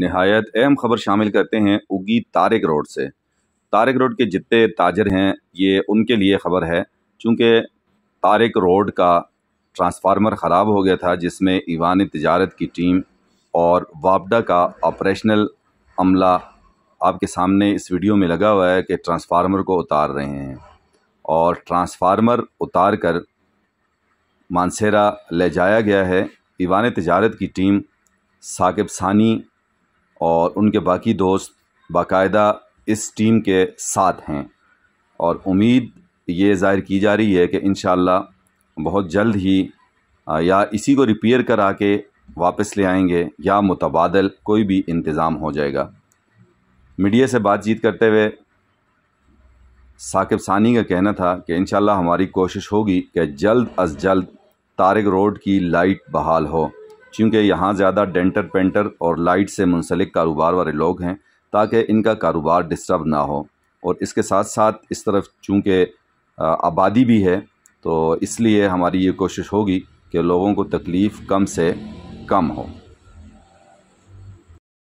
नहायत अहम खबर शामिल करते हैं उगी तारिक रोड से तारिक रोड के जितने ताजर हैं ये उनके लिए ख़बर है चूँकि तारिक रोड का ट्रांसफार्मर ख़राब हो गया था जिसमें ईवान तजारत की टीम और वापडा का ऑपरेशनल अमला आपके सामने इस वीडियो में लगा हुआ है कि ट्रांसफार्मर को उतार रहे हैं और ट्रांसफार्मर उतार कर मानसेरा ले जाया गया है ईवान तजारत की टीम साकिब सानी और उनके बाकी दोस्त बाकायदा इस टीम के साथ हैं और उम्मीद ये ज़ाहिर की जा रही है कि इन बहुत जल्द ही या इसी को रिपेयर करा के वापस ले आएंगे या मुतबादल कोई भी इंतज़ाम हो जाएगा मीडिया से बातचीत करते हुए साकिब सानी का कहना था कि इन हमारी कोशिश होगी कि जल्द अज जल्द तारक रोड की लाइट बहाल हो चूँकि यहाँ ज़्यादा डेंटर पेंटर और लाइट से मुंसलिक कारोबार वाले लोग हैं ताकि इनका कारोबार डिस्टर्ब ना हो और इसके साथ साथ इस तरफ चूँकि आबादी भी है तो इसलिए हमारी ये कोशिश होगी कि लोगों को तकलीफ़ कम से कम हो